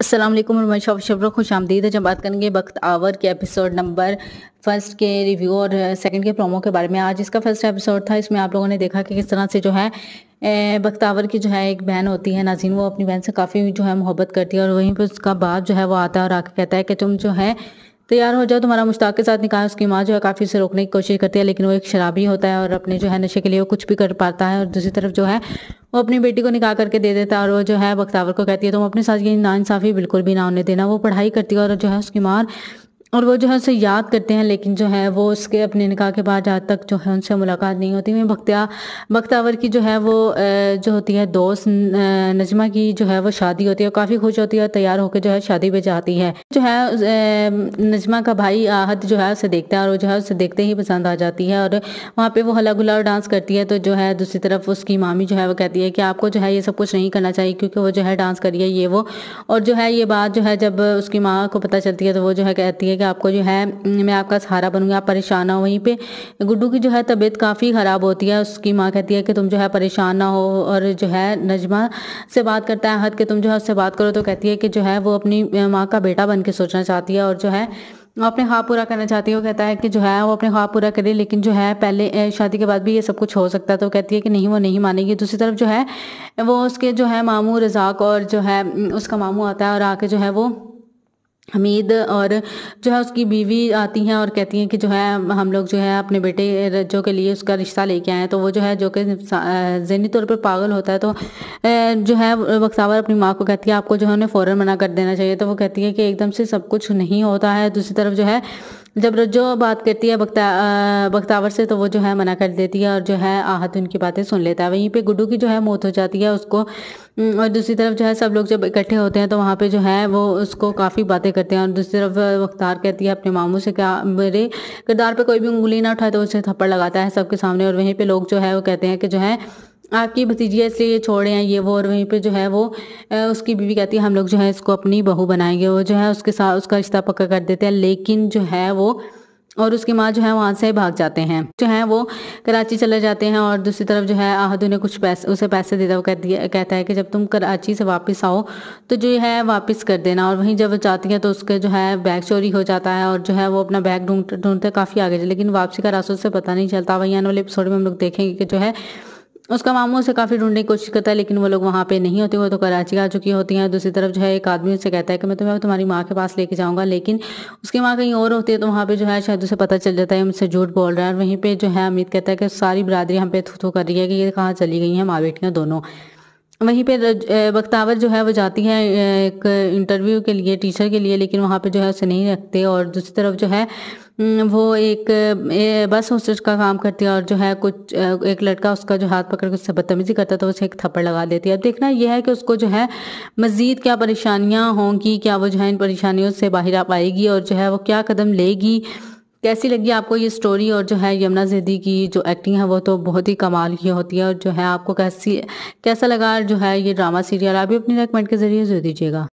Aslam उर्मन shop शब्र खुश आमदीद है जब बात करेंगे वक्त आवर के एपिसोड नंबर फर्स्ट के रिव्यू और सेकंड के प्रोमो के बारे में आज इसका फर्स्ट एपिसोड था इसमें आप लोगों ने देखा कि किस तरह से जो है बख्तावर की जो है एक बहन होती है नाजीन वो अपनी बहन से काफ़ी जो है मोहब्बत करती है और वहीं पर उसका बाप जो है वो आता है और आके कहता है कि तुम जो है तैयार हो जाओ तुम्हारा तो मुश्ताक के साथ निकाह उसकी माँ जो है काफ़ी से रोकने की कोशिश करती है लेकिन वो एक शराबी होता है और अपने जो है नशे के लिए वो कुछ भी कर पाता है और दूसरी तरफ जो है वो अपनी बेटी को निकाह करके दे देता है और वो जो है बख्तावर को कहती है तुम तो अपने साथ ये नाइंसाफ़ी बिल्कुल भी ना होने देना वो पढ़ाई करती है और जो है उसकी माँ और वो जो है उसे याद करते हैं लेकिन जो है वो उसके अपने निकाह के बाद आज तक जो है उनसे मुलाकात नहीं होती मैं भक्तिया बख्तावर की जो है वो जो होती है दोस्त नजमा की जो है वो शादी होती है काफ़ी खुश होती है और तैयार होकर जो है शादी पे जाती है जो है नजमा का भाई आहत जो है उसे देखता है और वो जो है उसे देखते ही पसंद आ जाती है और वहाँ पर वो हला गुला और डांस करती है तो जो है दूसरी तरफ उसकी मामी जो है वो कहती है कि आपको जो है ये सब कुछ नहीं करना चाहिए क्योंकि वो जो है डांस करिए ये वो और जो है ये बात जो है जब उसकी माँ को पता चलती है तो वो जो है कहती है रहेगा आपको जो है मैं आपका सहारा बनूंगी आप परेशान ना हो वहीं पे गुड्डू की जो है तबीयत काफ़ी ख़राब होती है उसकी माँ कहती है कि तुम जो है परेशान ना हो और जो है नजमा से बात करता है हद के तुम जो है उससे बात करो तो कहती है कि जो है वो अपनी माँ का बेटा बन के सोचना चाहती है और जो है अपने ख्वाब पूरा करना चाहती है वो कहता है कि जो है वो अपने ख्वाब पूरा करे लेकिन जो है पहले शादी के बाद भी ये सब कुछ हो सकता है तो कहती है कि नहीं वो नहीं मानेगी दूसरी तरफ जो है वो उसके जो है मामू रजाक और जो है उसका मामू आता है और आके जो है वो हमीद और जो है उसकी बीवी आती हैं और कहती हैं कि जो है हम लोग जो है अपने बेटे रज्जो के लिए उसका रिश्ता लेके आए हैं तो वो जो है जो कि जहनी तौर पर पागल होता है तो जो है बक्सावर अपनी माँ को कहती है आपको जो है उन्हें फ़ौरन मना कर देना चाहिए तो वो कहती है कि एकदम से सब कुछ नहीं होता है दूसरी तरफ जो है जब रज्जो बात करती है बख्ता बख्तावर से तो वो जो है मना कर देती है और जो है आहत उनकी बातें सुन लेता है वहीं पे गुड्डू की जो है मौत हो जाती है उसको और दूसरी तरफ जो है सब लोग जब इकट्ठे होते हैं तो वहाँ पे जो है वो उसको काफ़ी बातें करते हैं और दूसरी तरफ बख्तार कहती है अपने मामू से क्या मेरे किरदार पर कोई भी उंगली ना उठाए तो उसे थप्पड़ लगाता है सबके सामने और वहीं पर लोग जो है वो कहते हैं कि जो है आपकी भतीजिया इसलिए ये छोड़े हैं ये वो और वहीं पे जो है वो उसकी बीवी कहती है हम लोग जो है इसको अपनी बहू बनाएंगे वो जो है उसके साथ उसका रिश्ता पक्का कर देते हैं लेकिन जो है वो और उसकी माँ जो है वहाँ से भाग जाते हैं जो है वो कराची चले जाते हैं और दूसरी तरफ जो है आहदू ने कुछ पैसे उसे पैसे देता वो कह कहता है कि जब तुम कराची से वापस आओ तो जो है वापस कर देना और वहीं जब वो चाहती है तो उसके जो है बैग चोरी हो जाता है और जो है वो अपना बैग ढूंढ ढूंढते काफ़ी आगे लेकिन वापसी का रास्ता उससे पता नहीं चलता वहीं आने वाले एपिसोड में हम लोग देखेंगे कि जो है उसका मामू उसे काफ़ी ढूंढने की कोशिश करता है लेकिन वो लोग वहाँ पे नहीं होते वो तो कराची आ चुकी होती हैं दूसरी तरफ जो है एक आदमी उसे कहता है कि मैं तुम्हें तुम्हारी माँ के पास लेके जाऊँगा लेकिन उसकी माँ कहीं और होती है तो वहाँ पे जो है शायद उसे पता चल जाता है उनसे झूठ बोल रहा है वहीं पर जो है अमित कहता है कि सारी बरदरी हम पे थू थू कर रही है कि ये कहाँ चली गई हैं माँ बेटियाँ दोनों वहीं पे बख्तावर जो है वो जाती है एक इंटरव्यू के लिए टीचर के लिए लेकिन वहाँ पे जो है उसे नहीं रखते और दूसरी तरफ जो है वो एक बस होस्टेज का काम करती है और जो है कुछ एक लड़का उसका जो हाथ पकड़ के उससे बदतमीजी करता था तो उसे एक थप्पड़ लगा देती है अब देखना यह है कि उसको जो है मज़ीद क्या परेशानियाँ होंगी क्या वो जो है इन परेशानियों से बाहर आ पाएगी और जो है वो क्या कदम लेगी कैसी लगी आपको ये स्टोरी और जो है यमुना जैदी की जो एक्टिंग है वो तो बहुत ही कमाल की होती है और जो है आपको कैसी कैसा लगा जो है ये ड्रामा सीरियल आप भी अपनी रिकमेंड के ज़रिए जरूर दीजिएगा